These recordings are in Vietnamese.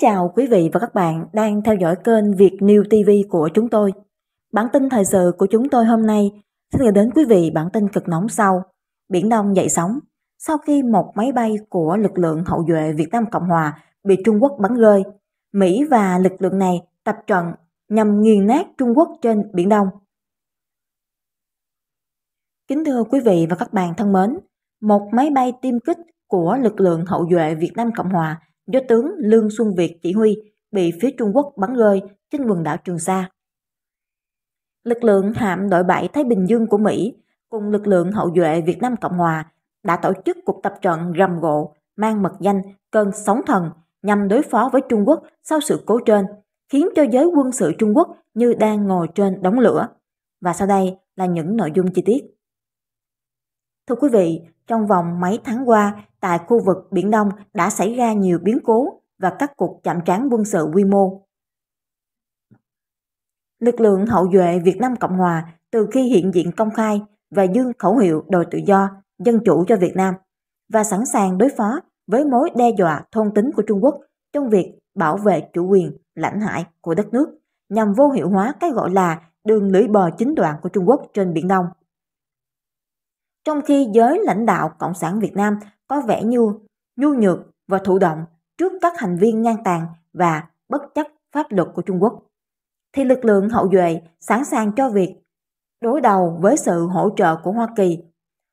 chào quý vị và các bạn đang theo dõi kênh Việt New TV của chúng tôi. Bản tin thời sự của chúng tôi hôm nay sẽ gửi đến quý vị bản tin cực nóng sau. Biển Đông dậy sóng sau khi một máy bay của lực lượng hậu duệ Việt Nam Cộng Hòa bị Trung Quốc bắn rơi. Mỹ và lực lượng này tập trận nhằm nghiền nát Trung Quốc trên Biển Đông. Kính thưa quý vị và các bạn thân mến, một máy bay tiêm kích của lực lượng hậu duệ Việt Nam Cộng Hòa do tướng Lương Xuân Việt chỉ huy bị phía Trung Quốc bắn rơi trên quần đảo Trường Sa. Lực lượng hạm đội 7 Thái Bình Dương của Mỹ cùng lực lượng hậu duệ Việt Nam Cộng Hòa đã tổ chức cuộc tập trận rầm gộ mang mật danh cơn sóng thần nhằm đối phó với Trung Quốc sau sự cố trên, khiến cho giới quân sự Trung Quốc như đang ngồi trên đống lửa. Và sau đây là những nội dung chi tiết. Thưa quý vị, trong vòng mấy tháng qua, tại khu vực Biển Đông đã xảy ra nhiều biến cố và các cuộc chạm trán quân sự quy mô. Lực lượng hậu duệ Việt Nam Cộng Hòa từ khi hiện diện công khai và dương khẩu hiệu đòi tự do, dân chủ cho Việt Nam và sẵn sàng đối phó với mối đe dọa thôn tính của Trung Quốc trong việc bảo vệ chủ quyền lãnh hải của đất nước nhằm vô hiệu hóa cái gọi là đường lưỡi bò chính đoạn của Trung Quốc trên Biển Đông. Trong khi giới lãnh đạo Cộng sản Việt Nam có vẻ như nhu nhược và thụ động trước các hành vi ngang tàn và bất chấp pháp luật của Trung Quốc, thì lực lượng hậu duệ sẵn sàng cho việc đối đầu với sự hỗ trợ của Hoa Kỳ.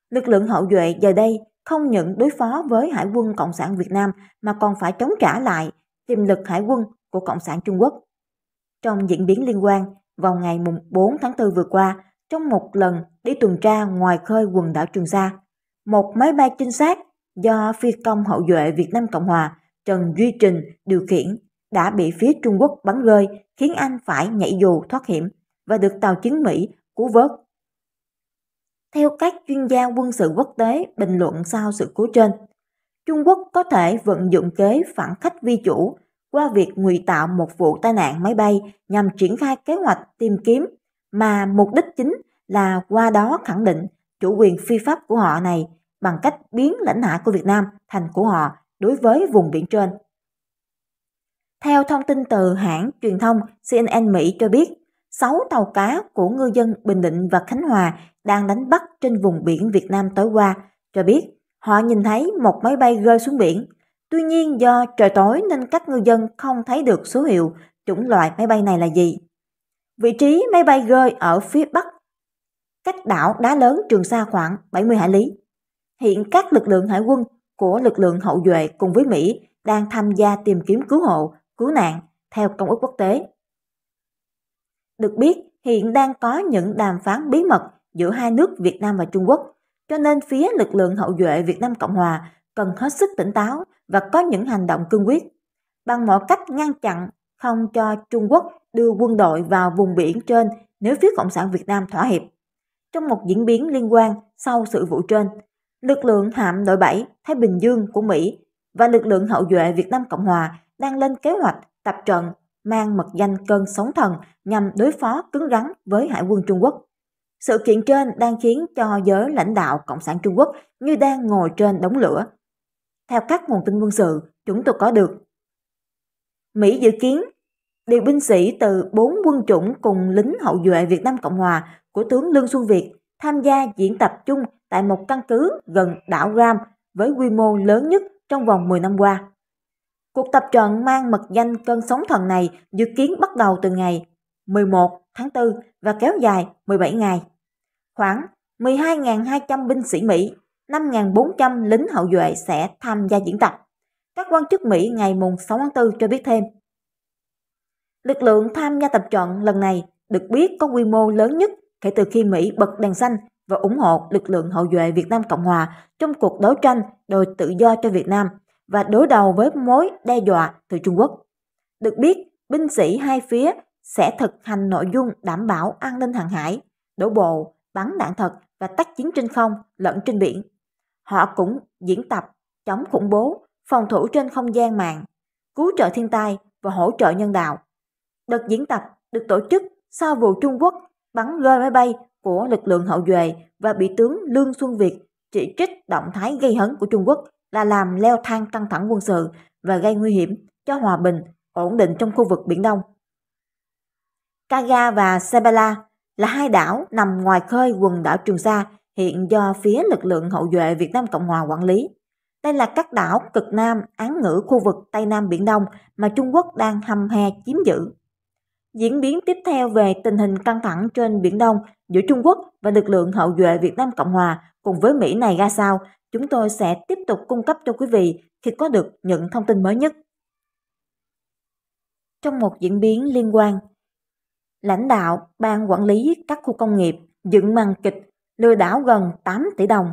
Lực lượng hậu duệ giờ đây không những đối phó với Hải quân Cộng sản Việt Nam mà còn phải chống trả lại tiềm lực hải quân của Cộng sản Trung Quốc. Trong diễn biến liên quan, vào ngày 4 tháng 4 vừa qua, trong một lần đi tuần tra ngoài khơi quần đảo Trường Sa, một máy bay trinh sát do phi công hậu duệ Việt Nam Cộng Hòa Trần Duy Trình điều khiển đã bị phía Trung Quốc bắn rơi khiến anh phải nhảy dù thoát hiểm và được tàu chiến Mỹ cứu vớt. Theo các chuyên gia quân sự quốc tế bình luận sau sự cố trên, Trung Quốc có thể vận dụng kế phản khách vi chủ qua việc ngụy tạo một vụ tai nạn máy bay nhằm triển khai kế hoạch tìm kiếm mà mục đích chính là qua đó khẳng định chủ quyền phi pháp của họ này bằng cách biến lãnh hải của Việt Nam thành của họ đối với vùng biển trên. Theo thông tin từ hãng truyền thông CNN Mỹ cho biết, 6 tàu cá của ngư dân Bình Định và Khánh Hòa đang đánh bắt trên vùng biển Việt Nam tối qua, cho biết họ nhìn thấy một máy bay rơi xuống biển. Tuy nhiên do trời tối nên các ngư dân không thấy được số hiệu, chủng loại máy bay này là gì. Vị trí máy bay rơi ở phía bắc, cách đảo Đá Lớn Trường Sa khoảng 70 hải lý. Hiện các lực lượng hải quân của lực lượng hậu duệ cùng với Mỹ đang tham gia tìm kiếm cứu hộ, cứu nạn theo công ước quốc tế. Được biết, hiện đang có những đàm phán bí mật giữa hai nước Việt Nam và Trung Quốc, cho nên phía lực lượng hậu duệ Việt Nam Cộng Hòa cần hết sức tỉnh táo và có những hành động cương quyết, bằng mọi cách ngăn chặn không cho Trung Quốc đưa quân đội vào vùng biển trên nếu phía Cộng sản Việt Nam thỏa hiệp. Trong một diễn biến liên quan sau sự vụ trên, Lực lượng hạm đội 7 Thái Bình Dương của Mỹ và lực lượng hậu duệ Việt Nam Cộng Hòa đang lên kế hoạch tập trận mang mật danh cơn sóng thần nhằm đối phó cứng rắn với Hải quân Trung Quốc. Sự kiện trên đang khiến cho giới lãnh đạo Cộng sản Trung Quốc như đang ngồi trên đống lửa. Theo các nguồn tin quân sự, chúng tôi có được. Mỹ dự kiến điều binh sĩ từ 4 quân chủng cùng lính hậu duệ Việt Nam Cộng Hòa của tướng Lương Xuân Việt tham gia diễn tập chung tại một căn cứ gần đảo Ram với quy mô lớn nhất trong vòng 10 năm qua. Cuộc tập trận mang mật danh cơn sóng thần này dự kiến bắt đầu từ ngày 11 tháng 4 và kéo dài 17 ngày. Khoảng 12.200 binh sĩ Mỹ, 5.400 lính hậu duệ sẽ tham gia diễn tập. Các quan chức Mỹ ngày 6 tháng 4 cho biết thêm. Lực lượng tham gia tập trận lần này được biết có quy mô lớn nhất kể từ khi Mỹ bật đèn xanh và ủng hộ lực lượng hậu duệ Việt Nam Cộng Hòa trong cuộc đấu tranh đòi tự do cho Việt Nam và đối đầu với mối đe dọa từ Trung Quốc. Được biết, binh sĩ hai phía sẽ thực hành nội dung đảm bảo an ninh hàng hải, đổ bộ, bắn đạn thật và tác chiến trên không lẫn trên biển. Họ cũng diễn tập chống khủng bố, phòng thủ trên không gian mạng, cứu trợ thiên tai và hỗ trợ nhân đạo. Đợt diễn tập được tổ chức sau vụ Trung Quốc bắn rơi máy bay của lực lượng hậu duệ và bị tướng Lương Xuân Việt chỉ trích động thái gây hấn của Trung Quốc là làm leo thang căng thẳng quân sự và gây nguy hiểm cho hòa bình, ổn định trong khu vực Biển Đông. Kaga và Sabala là hai đảo nằm ngoài khơi quần đảo Trường Sa hiện do phía lực lượng hậu duệ Việt Nam Cộng Hòa quản lý. Đây là các đảo cực nam án ngữ khu vực Tây Nam Biển Đông mà Trung Quốc đang hăm he chiếm giữ. Diễn biến tiếp theo về tình hình căng thẳng trên Biển Đông giữa Trung Quốc và lực lượng hậu duệ Việt Nam Cộng Hòa cùng với Mỹ này ra sao, chúng tôi sẽ tiếp tục cung cấp cho quý vị khi có được những thông tin mới nhất. Trong một diễn biến liên quan, lãnh đạo Ban Quản lý các khu công nghiệp dựng màn kịch lừa đảo gần 8 tỷ đồng.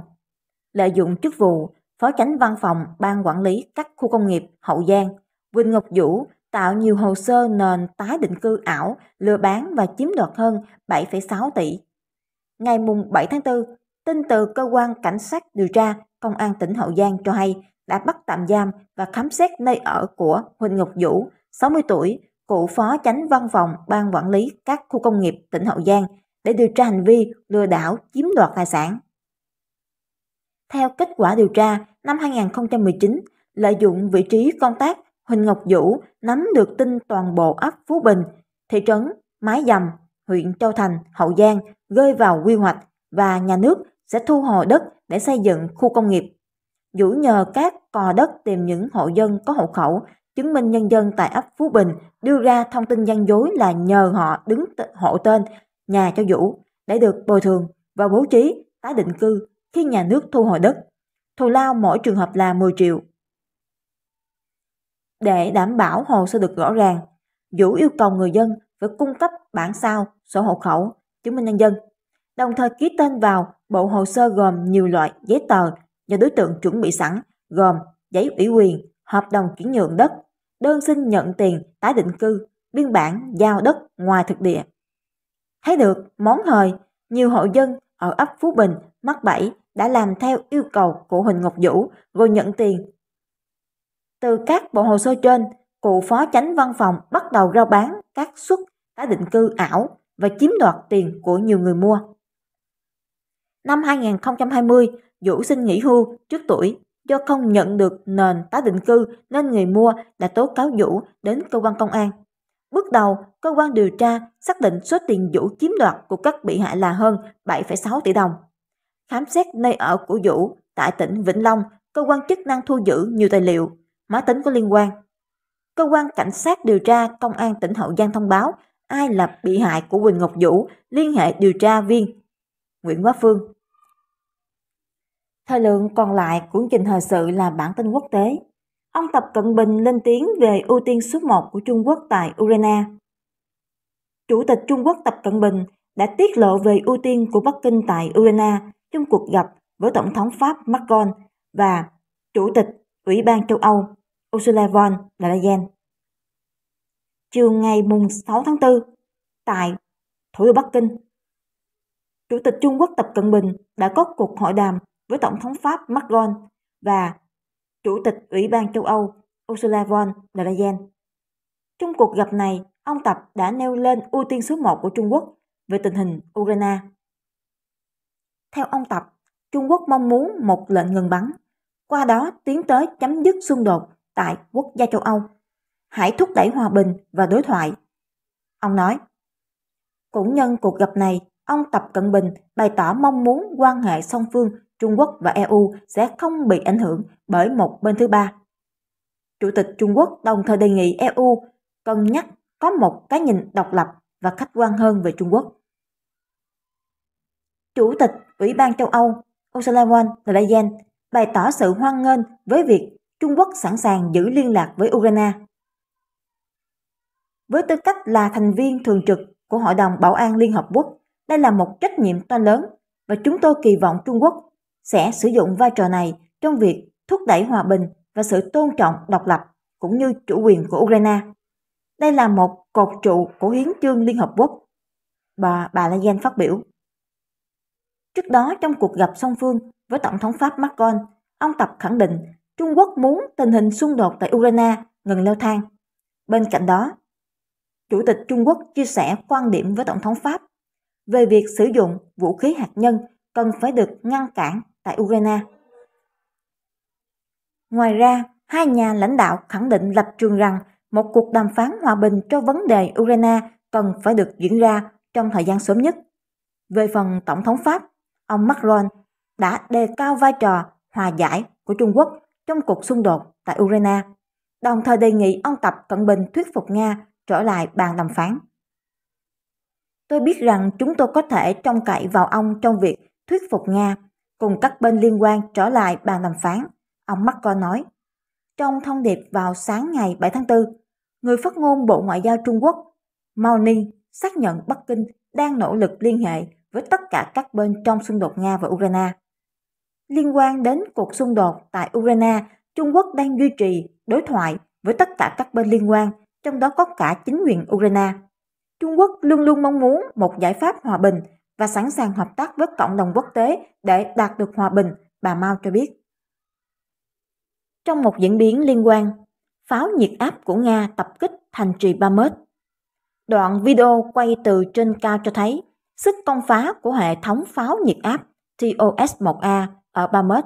Lợi dụng chức vụ, Phó Chánh Văn phòng Ban Quản lý các khu công nghiệp Hậu Giang, Quỳnh Ngọc Vũ tạo nhiều hồ sơ nền tái định cư ảo lừa bán và chiếm đoạt hơn 7,6 tỷ. Ngày mùng 7 tháng 4, tin từ cơ quan cảnh sát điều tra Công an tỉnh Hậu Giang cho hay đã bắt tạm giam và khám xét nơi ở của Huỳnh Ngọc Vũ, 60 tuổi, cựu phó chánh văn phòng ban quản lý các khu công nghiệp tỉnh Hậu Giang để điều tra hành vi lừa đảo chiếm đoạt tài sản. Theo kết quả điều tra, năm 2019, lợi dụng vị trí công tác Huỳnh Ngọc Vũ nắm được tin toàn bộ ấp Phú Bình, thị trấn, Mái Dầm, huyện Châu Thành, Hậu Giang rơi vào quy hoạch và nhà nước sẽ thu hồi đất để xây dựng khu công nghiệp. Vũ nhờ các cò đất tìm những hộ dân có hộ khẩu, chứng minh nhân dân tại ấp Phú Bình đưa ra thông tin gian dối là nhờ họ đứng hộ tên nhà cho Vũ để được bồi thường và bố trí tái định cư khi nhà nước thu hồi đất. Thù lao mỗi trường hợp là 10 triệu. Để đảm bảo hồ sơ được rõ ràng, Vũ yêu cầu người dân phải cung cấp bản sao, sổ hộ khẩu, chứng minh nhân dân, đồng thời ký tên vào bộ hồ sơ gồm nhiều loại giấy tờ do đối tượng chuẩn bị sẵn, gồm giấy ủy quyền, hợp đồng chuyển nhượng đất, đơn xin nhận tiền tái định cư, biên bản giao đất ngoài thực địa. Thấy được, món hời, nhiều hộ dân ở ấp Phú Bình, Mắc Bảy đã làm theo yêu cầu của Huỳnh Ngọc Vũ rồi nhận tiền từ các bộ hồ sơ trên, cựu phó chánh văn phòng bắt đầu rao bán các suất tái định cư ảo và chiếm đoạt tiền của nhiều người mua. Năm 2020, Vũ xin nghỉ hưu trước tuổi do không nhận được nền tái định cư nên người mua đã tố cáo Vũ đến cơ quan công an. Bước đầu, cơ quan điều tra xác định số tiền Vũ chiếm đoạt của các bị hại là hơn 7,6 tỷ đồng. Khám xét nơi ở của Vũ tại tỉnh Vĩnh Long, cơ quan chức năng thu giữ nhiều tài liệu, máy tính có liên quan. Cơ quan Cảnh sát điều tra Công an tỉnh Hậu Giang thông báo ai là bị hại của Quỳnh Ngọc Vũ liên hệ điều tra viên Nguyễn Quá Phương. Thời lượng còn lại của trình thời sự là bản tin quốc tế. Ông Tập Cận Bình lên tiếng về ưu tiên số 1 của Trung Quốc tại Ukraine. Chủ tịch Trung Quốc Tập Cận Bình đã tiết lộ về ưu tiên của Bắc Kinh tại Ukraine trong cuộc gặp với Tổng thống Pháp Macron và Chủ tịch Ủy ban châu Âu Ursula von der Leyen. Chiều ngày 6 tháng 4, tại thủ đô Bắc Kinh, Chủ tịch Trung Quốc Tập Cận Bình đã có cuộc hội đàm với Tổng thống Pháp Macron và Chủ tịch Ủy ban châu Âu Ursula von der Leyen. Trong cuộc gặp này, ông Tập đã nêu lên ưu tiên số 1 của Trung Quốc về tình hình Ukraine. Theo ông Tập, Trung Quốc mong muốn một lệnh ngừng bắn qua đó tiến tới chấm dứt xung đột tại quốc gia châu Âu. Hãy thúc đẩy hòa bình và đối thoại. Ông nói, cũng nhân cuộc gặp này, ông Tập Cận Bình bày tỏ mong muốn quan hệ song phương Trung Quốc và EU sẽ không bị ảnh hưởng bởi một bên thứ ba. Chủ tịch Trung Quốc đồng thời đề nghị EU cân nhắc có một cái nhìn độc lập và khách quan hơn về Trung Quốc. Chủ tịch Ủy ban châu Âu Ursula von der Leyen bày tỏ sự hoan nghênh với việc Trung Quốc sẵn sàng giữ liên lạc với Ukraine. Với tư cách là thành viên thường trực của Hội đồng Bảo an Liên Hợp Quốc, đây là một trách nhiệm to lớn và chúng tôi kỳ vọng Trung Quốc sẽ sử dụng vai trò này trong việc thúc đẩy hòa bình và sự tôn trọng độc lập cũng như chủ quyền của Ukraine. Đây là một cột trụ của hiến trương Liên Hợp Quốc. Bà, bà Lagarde phát biểu. Trước đó trong cuộc gặp song phương với Tổng thống Pháp Macron, ông Tập khẳng định Trung Quốc muốn tình hình xung đột tại Ukraine ngừng leo thang. Bên cạnh đó, Chủ tịch Trung Quốc chia sẻ quan điểm với Tổng thống Pháp về việc sử dụng vũ khí hạt nhân cần phải được ngăn cản tại Ukraine. Ngoài ra, hai nhà lãnh đạo khẳng định lập trường rằng một cuộc đàm phán hòa bình cho vấn đề Ukraine cần phải được diễn ra trong thời gian sớm nhất. Về phần Tổng thống Pháp, ông Macron đã đề cao vai trò hòa giải của Trung Quốc trong cuộc xung đột tại Ukraine, đồng thời đề nghị ông Tập Cận Bình thuyết phục Nga trở lại bàn đàm phán. Tôi biết rằng chúng tôi có thể trông cậy vào ông trong việc thuyết phục Nga cùng các bên liên quan trở lại bàn đàm phán, ông Macron nói. Trong thông điệp vào sáng ngày 7 tháng 4, người phát ngôn Bộ Ngoại giao Trung Quốc Mao Ninh xác nhận Bắc Kinh đang nỗ lực liên hệ với tất cả các bên trong xung đột Nga và Ukraine. Liên quan đến cuộc xung đột tại Ukraine, Trung Quốc đang duy trì đối thoại với tất cả các bên liên quan, trong đó có cả chính quyền Ukraine. Trung Quốc luôn luôn mong muốn một giải pháp hòa bình và sẵn sàng hợp tác với cộng đồng quốc tế để đạt được hòa bình, bà Mao cho biết. Trong một diễn biến liên quan, pháo nhiệt áp của Nga tập kích thành trì Bamet. Đoạn video quay từ trên cao cho thấy Sức công phá của hệ thống pháo nhiệt áp TOS-1A ở Bamet,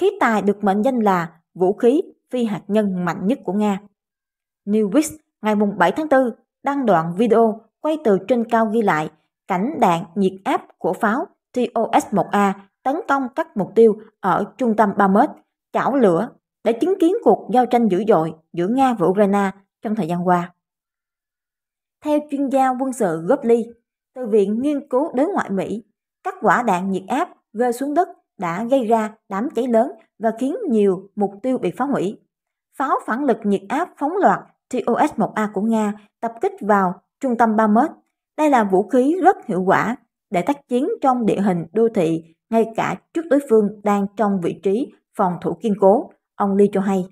khí tài được mệnh danh là vũ khí phi hạt nhân mạnh nhất của Nga. Newsweek ngày 7 tháng 4 đăng đoạn video quay từ trên cao ghi lại cảnh đạn nhiệt áp của pháo TOS-1A tấn công các mục tiêu ở trung tâm Bamet, chảo lửa để chứng kiến cuộc giao tranh dữ dội giữa Nga và Ukraine trong thời gian qua. Theo chuyên gia quân sự Gottlieb, từ Viện Nghiên cứu Đối ngoại Mỹ, các quả đạn nhiệt áp rơi xuống đất đã gây ra đám cháy lớn và khiến nhiều mục tiêu bị phá hủy. Pháo phản lực nhiệt áp phóng loạt TOS-1A của Nga tập kích vào trung tâm 31. Đây là vũ khí rất hiệu quả để tác chiến trong địa hình đô thị ngay cả trước đối phương đang trong vị trí phòng thủ kiên cố, ông Lee cho hay.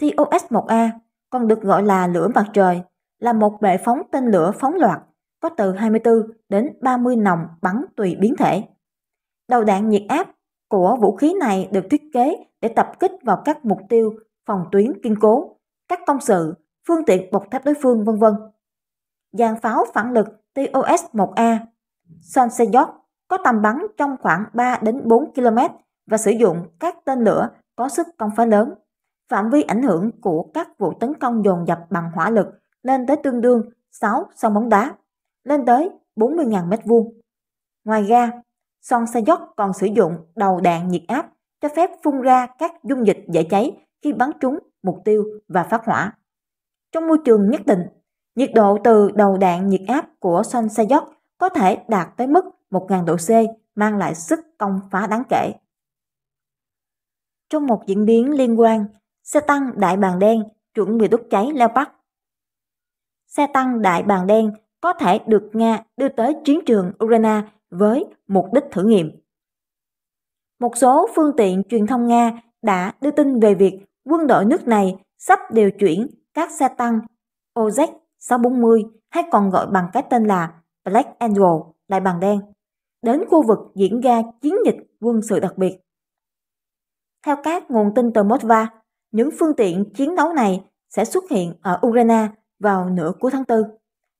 TOS-1A còn được gọi là lửa mặt trời, là một bệ phóng tên lửa phóng loạt có từ 24 đến 30 nòng bắn tùy biến thể. Đầu đạn nhiệt áp của vũ khí này được thiết kế để tập kích vào các mục tiêu phòng tuyến kiên cố, các công sự, phương tiện bọc thép đối phương vân vân. Giàn pháo phản lực TOS-1A Sonseyok có tầm bắn trong khoảng 3 đến 4 km và sử dụng các tên lửa có sức công phá lớn. Phạm vi ảnh hưởng của các vụ tấn công dồn dập bằng hỏa lực lên tới tương đương 6 sân bóng đá, lên tới 40.000 m2. Ngoài ra, son Sayok còn sử dụng đầu đạn nhiệt áp cho phép phun ra các dung dịch dễ cháy khi bắn trúng mục tiêu và phát hỏa. Trong môi trường nhất định, nhiệt độ từ đầu đạn nhiệt áp của son Sayok có thể đạt tới mức 1.000 độ C mang lại sức công phá đáng kể. Trong một diễn biến liên quan, xe tăng đại bàng đen chuẩn bị đốt cháy Leopard xe tăng đại bàng đen có thể được Nga đưa tới chiến trường Ukraine với mục đích thử nghiệm. Một số phương tiện truyền thông Nga đã đưa tin về việc quân đội nước này sắp điều chuyển các xe tăng OZ 640 hay còn gọi bằng cái tên là Black Angel, đại bằng đen, đến khu vực diễn ra chiến dịch quân sự đặc biệt. Theo các nguồn tin từ Moskva, những phương tiện chiến đấu này sẽ xuất hiện ở Ukraine vào nửa cuối tháng 4.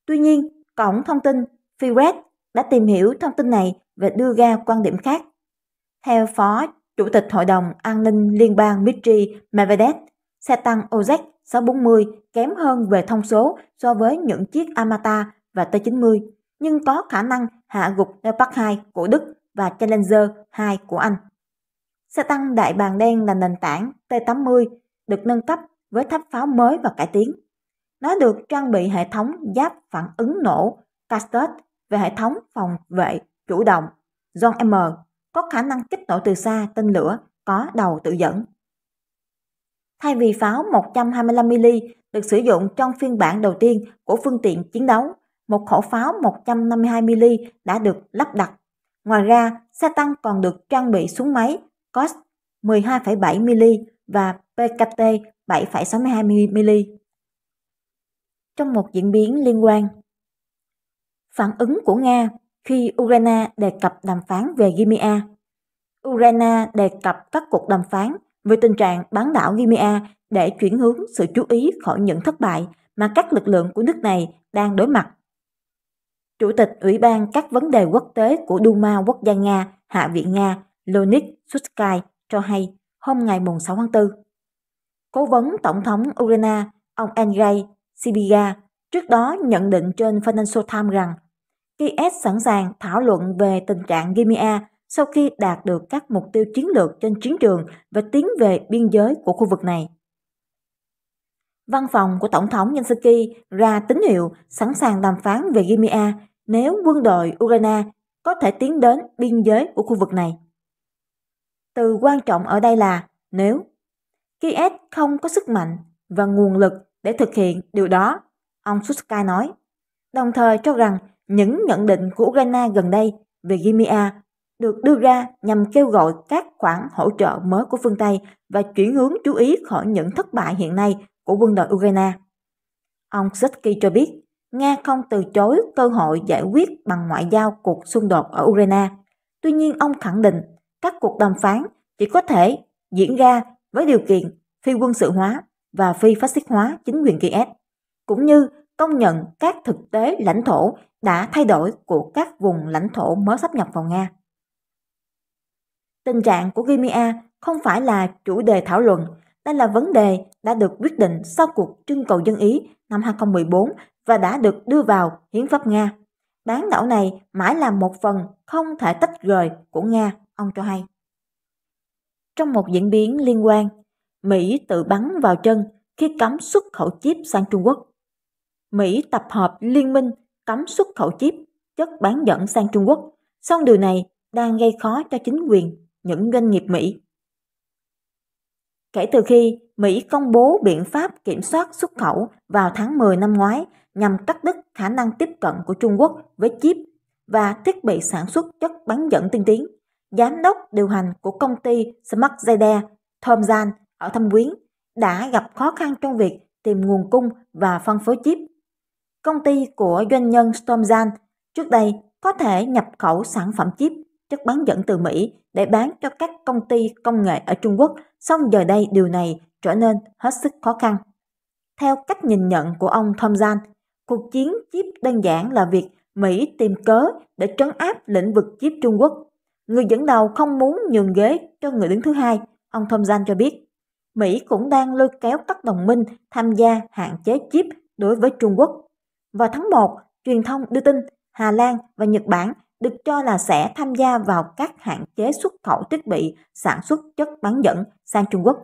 Tuy nhiên, cổng thông tin Firet đã tìm hiểu thông tin này và đưa ra quan điểm khác. Theo Phó Chủ tịch Hội đồng An ninh Liên bang Dmitry Medvedev, xe tăng OZ 640 kém hơn về thông số so với những chiếc Amata và T90, nhưng có khả năng hạ gục Leopard 2 của Đức và Challenger 2 của Anh. Xe tăng đại bàng đen là nền tảng T-80 được nâng cấp với tháp pháo mới và cải tiến. Nó được trang bị hệ thống giáp phản ứng nổ Castet về hệ thống phòng vệ chủ động. John M có khả năng kích nổ từ xa tên lửa có đầu tự dẫn. Thay vì pháo 125mm được sử dụng trong phiên bản đầu tiên của phương tiện chiến đấu, một khẩu pháo 152mm đã được lắp đặt. Ngoài ra, xe tăng còn được trang bị súng máy COS 12,7mm và PKT 7,62mm trong một diễn biến liên quan. Phản ứng của Nga khi Ukraine đề cập đàm phán về Crimea Ukraine đề cập các cuộc đàm phán về tình trạng bán đảo Crimea để chuyển hướng sự chú ý khỏi những thất bại mà các lực lượng của nước này đang đối mặt. Chủ tịch Ủy ban các vấn đề quốc tế của Duma Quốc gia Nga, Hạ viện Nga, Leonid Sutsky cho hay hôm ngày 6 tháng 4. Cố vấn Tổng thống Ukraine, ông Andrei Sibiga trước đó nhận định trên Financial Times rằng KS sẵn sàng thảo luận về tình trạng Gimea sau khi đạt được các mục tiêu chiến lược trên chiến trường và tiến về biên giới của khu vực này. Văn phòng của Tổng thống Zelensky ra tín hiệu sẵn sàng đàm phán về Crimea nếu quân đội Ukraine có thể tiến đến biên giới của khu vực này. Từ quan trọng ở đây là nếu Kiev không có sức mạnh và nguồn lực để thực hiện điều đó, ông Suska nói, đồng thời cho rằng những nhận định của Ukraine gần đây về Crimea được đưa ra nhằm kêu gọi các khoản hỗ trợ mới của phương Tây và chuyển hướng chú ý khỏi những thất bại hiện nay của quân đội Ukraine. Ông Zetsky cho biết, Nga không từ chối cơ hội giải quyết bằng ngoại giao cuộc xung đột ở Ukraine. Tuy nhiên ông khẳng định các cuộc đàm phán chỉ có thể diễn ra với điều kiện phi quân sự hóa và phi phát xít hóa chính quyền Kiev, cũng như công nhận các thực tế lãnh thổ đã thay đổi của các vùng lãnh thổ mới sắp nhập vào Nga. Tình trạng của Crimea không phải là chủ đề thảo luận, đây là vấn đề đã được quyết định sau cuộc trưng cầu dân Ý năm 2014 và đã được đưa vào hiến pháp Nga. Bán đảo này mãi là một phần không thể tách rời của Nga, ông cho hay. Trong một diễn biến liên quan, Mỹ tự bắn vào chân khi cấm xuất khẩu chip sang Trung Quốc. Mỹ tập hợp liên minh cấm xuất khẩu chip, chất bán dẫn sang Trung Quốc, song điều này đang gây khó cho chính quyền, những doanh nghiệp Mỹ. Kể từ khi Mỹ công bố biện pháp kiểm soát xuất khẩu vào tháng 10 năm ngoái nhằm cắt đứt khả năng tiếp cận của Trung Quốc với chip và thiết bị sản xuất chất bán dẫn tiên tiến, giám đốc điều hành của công ty SmartZD, e, Tom Zahn, ở Thâm Quyến đã gặp khó khăn trong việc tìm nguồn cung và phân phối chip. Công ty của doanh nhân Stormzan trước đây có thể nhập khẩu sản phẩm chip chất bán dẫn từ Mỹ để bán cho các công ty công nghệ ở Trung Quốc, song giờ đây điều này trở nên hết sức khó khăn. Theo cách nhìn nhận của ông Thomzan, cuộc chiến chip đơn giản là việc Mỹ tìm cớ để trấn áp lĩnh vực chip Trung Quốc. Người dẫn đầu không muốn nhường ghế cho người đứng thứ hai, ông Thomzan cho biết. Mỹ cũng đang lôi kéo các đồng minh tham gia hạn chế chip đối với Trung Quốc. Vào tháng 1, truyền thông đưa tin Hà Lan và Nhật Bản được cho là sẽ tham gia vào các hạn chế xuất khẩu thiết bị sản xuất chất bán dẫn sang Trung Quốc.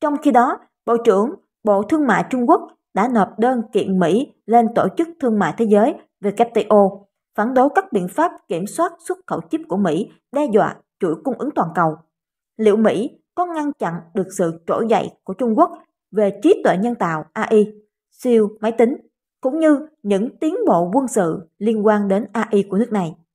Trong khi đó, Bộ trưởng Bộ Thương mại Trung Quốc đã nộp đơn kiện Mỹ lên Tổ chức Thương mại Thế giới WTO, phản đối các biện pháp kiểm soát xuất khẩu chip của Mỹ đe dọa chuỗi cung ứng toàn cầu. Liệu Mỹ có ngăn chặn được sự trỗi dậy của Trung Quốc về trí tuệ nhân tạo AI, siêu máy tính, cũng như những tiến bộ quân sự liên quan đến AI của nước này.